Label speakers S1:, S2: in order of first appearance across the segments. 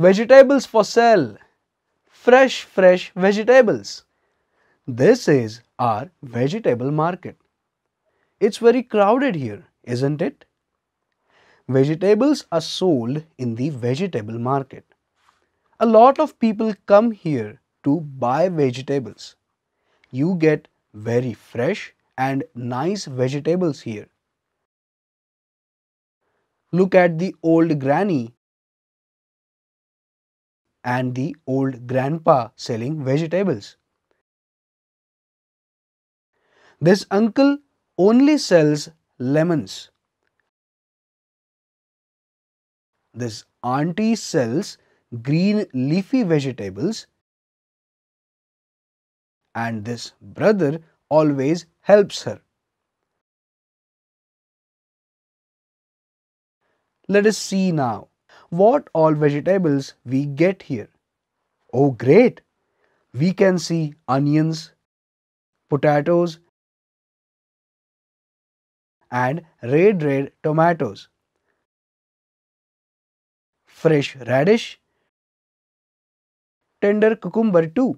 S1: vegetables for sale, fresh, fresh
S2: vegetables. This is our vegetable market. It's very crowded here, isn't it? Vegetables are sold in the vegetable market. A lot of people come here to buy vegetables. You get very fresh and nice
S1: vegetables here. Look at the old granny and the old grandpa selling vegetables. This uncle only sells lemons. This auntie sells green leafy vegetables and this brother always helps her. Let us see now what all vegetables we get here. Oh great! We can see onions, potatoes and red red tomatoes, fresh radish, tender cucumber too.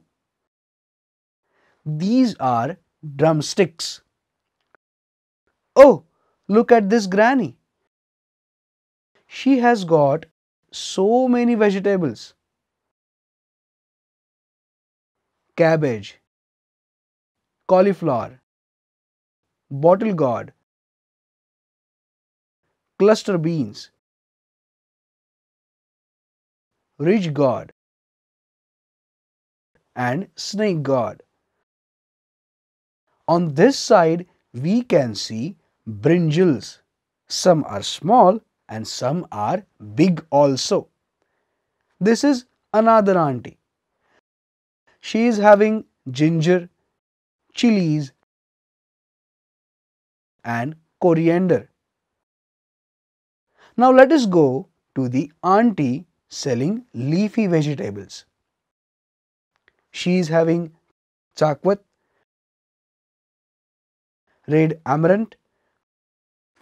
S1: These are drumsticks. Oh, look at this granny. She has got so many vegetables. Cabbage, cauliflower, bottle gourd, cluster beans, ridge gourd, and snake gourd. On this side, we
S2: can see brinjals. Some are small and some are
S1: big also. This is another auntie. She is having ginger, chilies and coriander. Now let us go to the auntie selling leafy vegetables. She is having chakwat, red amaranth,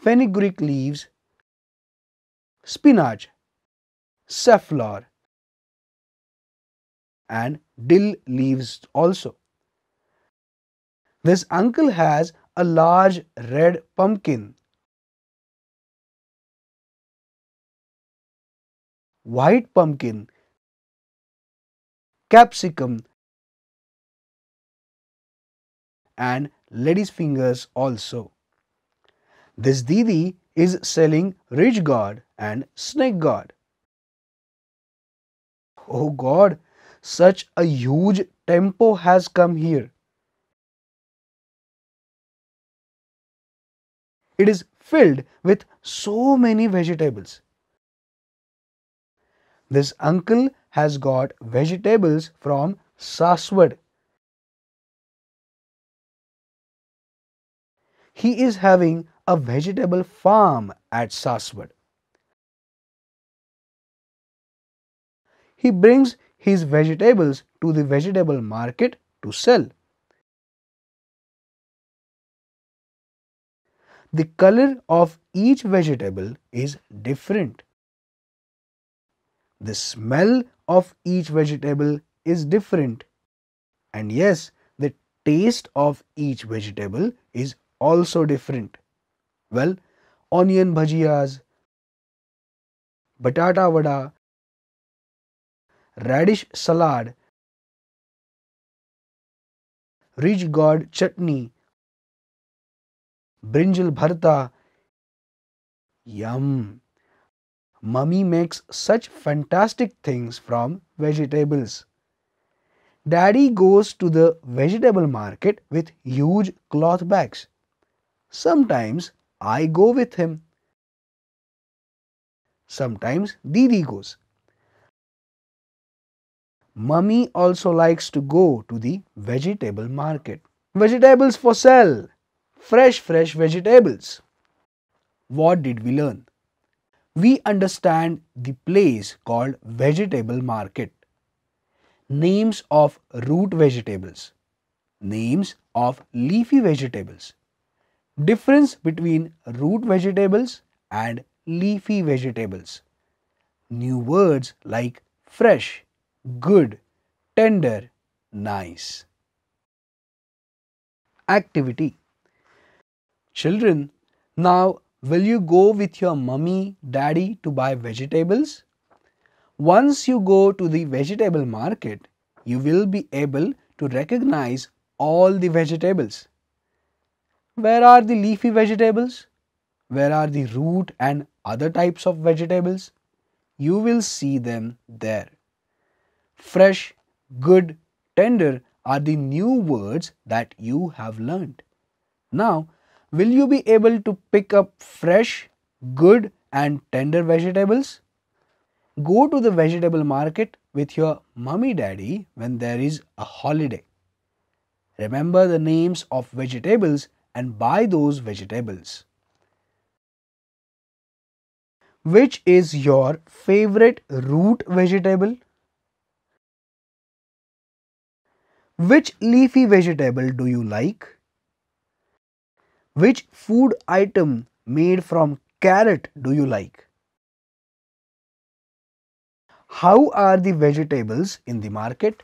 S1: fenugreek leaves spinach, safflower and dill leaves also. This uncle has a large red pumpkin. White pumpkin, capsicum and lady's fingers also.
S2: This Didi is selling Ridge God and Snake God.
S1: Oh God, such a huge tempo has come here. It is filled with so many vegetables. This uncle has got vegetables from Saswad. He is having a vegetable farm at Saswad. He brings his vegetables to the vegetable market to sell. The color of each vegetable is different.
S2: The smell of each vegetable is different. And yes, the taste of each vegetable is also
S1: different. Well, onion bhajias, batata vada, radish salad, rich god chutney, brinjal bharta. Yum! Mummy
S2: makes such fantastic things from vegetables. Daddy goes to the vegetable market with huge cloth bags.
S1: Sometimes I go with him. Sometimes Didi goes. Mummy also likes to
S2: go to the vegetable market. Vegetables for sale. Fresh, fresh vegetables. What did we learn? We understand the place called vegetable market. Names of root vegetables. Names of leafy vegetables. Difference between root vegetables and leafy vegetables. New words like fresh, good, tender, nice. Activity Children, now will you go with your mummy, daddy to buy vegetables? Once you go to the vegetable market, you will be able to recognize all the vegetables. Where are the leafy vegetables? Where are the root and other types of vegetables? You will see them there. Fresh, good, tender are the new words that you have learned. Now, will you be able to pick up fresh, good and tender vegetables? Go to the vegetable market with your mummy daddy when there is a holiday. Remember the names of vegetables and buy those
S1: vegetables. Which is your favorite root vegetable?
S2: Which leafy vegetable do you like? Which food item made from carrot do you like?
S1: How are the vegetables in the market?